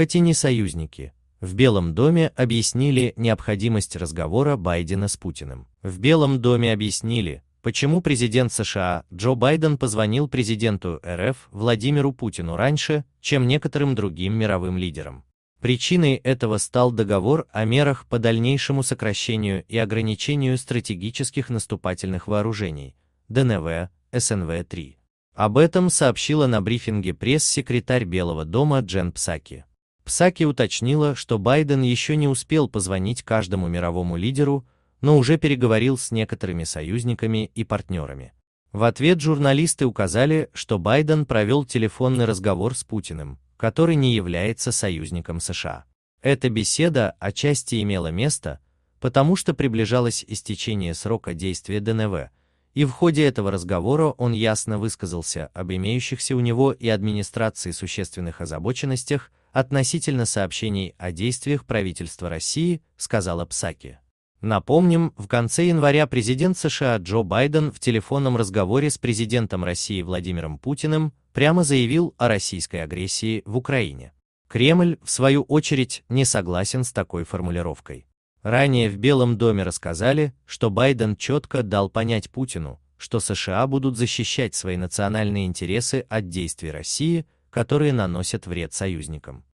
хоть и не союзники, в Белом доме объяснили необходимость разговора Байдена с Путиным. В Белом доме объяснили, почему президент США Джо Байден позвонил президенту РФ Владимиру Путину раньше, чем некоторым другим мировым лидерам. Причиной этого стал договор о мерах по дальнейшему сокращению и ограничению стратегических наступательных вооружений ДНВ СНВ-3. Об этом сообщила на брифинге пресс-секретарь Белого дома Джен Псаки. Псаки уточнила, что Байден еще не успел позвонить каждому мировому лидеру, но уже переговорил с некоторыми союзниками и партнерами. В ответ журналисты указали, что Байден провел телефонный разговор с Путиным, который не является союзником США. Эта беседа отчасти имела место, потому что приближалось истечение срока действия ДНВ, и в ходе этого разговора он ясно высказался об имеющихся у него и администрации существенных озабоченностях, относительно сообщений о действиях правительства России, сказала Псаки. Напомним, в конце января президент США Джо Байден в телефонном разговоре с президентом России Владимиром Путиным прямо заявил о российской агрессии в Украине. Кремль, в свою очередь, не согласен с такой формулировкой. Ранее в Белом доме рассказали, что Байден четко дал понять Путину, что США будут защищать свои национальные интересы от действий России, которые наносят вред союзникам.